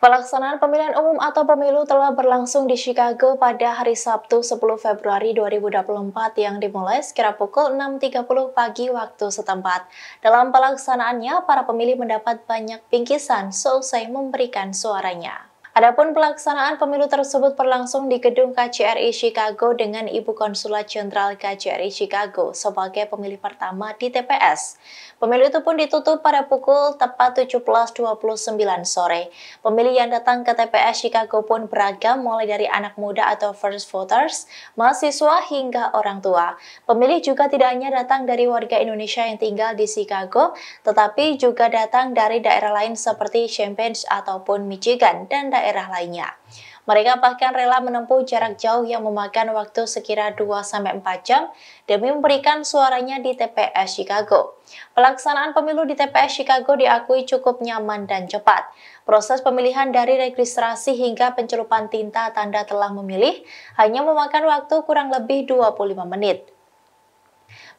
Pelaksanaan pemilihan umum atau pemilu telah berlangsung di Chicago pada hari Sabtu 10 Februari 2024 yang dimulai sekitar pukul 6.30 pagi waktu setempat. Dalam pelaksanaannya, para pemilih mendapat banyak bingkisan seusai memberikan suaranya. Adapun pelaksanaan pemilu tersebut berlangsung di gedung KCRI Chicago dengan Ibu Konsulat Jenderal KCRI Chicago sebagai pemilih pertama di TPS. Pemilu itu pun ditutup pada pukul tepat 17.29 sore. Pemilih yang datang ke TPS Chicago pun beragam mulai dari anak muda atau first voters, mahasiswa hingga orang tua. Pemilih juga tidak hanya datang dari warga Indonesia yang tinggal di Chicago, tetapi juga datang dari daerah lain seperti Champaign ataupun Michigan dan daerah daerah lainnya. Mereka bahkan rela menempuh jarak jauh yang memakan waktu sekira 2-4 jam demi memberikan suaranya di TPS Chicago. Pelaksanaan pemilu di TPS Chicago diakui cukup nyaman dan cepat. Proses pemilihan dari registrasi hingga pencelupan tinta tanda telah memilih hanya memakan waktu kurang lebih 25 menit.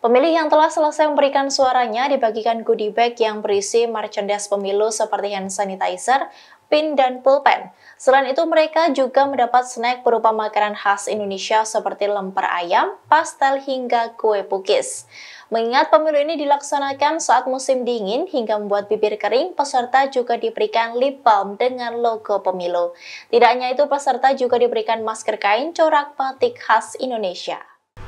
Pemilih yang telah selesai memberikan suaranya dibagikan goodie bag yang berisi merchandise pemilu seperti hand sanitizer, pin, dan pulpen. Selain itu, mereka juga mendapat snack berupa makanan khas Indonesia seperti lemper ayam, pastel, hingga kue pukis. Mengingat pemilu ini dilaksanakan saat musim dingin hingga membuat bibir kering, peserta juga diberikan lip balm dengan logo pemilu. Tidak hanya itu, peserta juga diberikan masker kain corak batik khas Indonesia.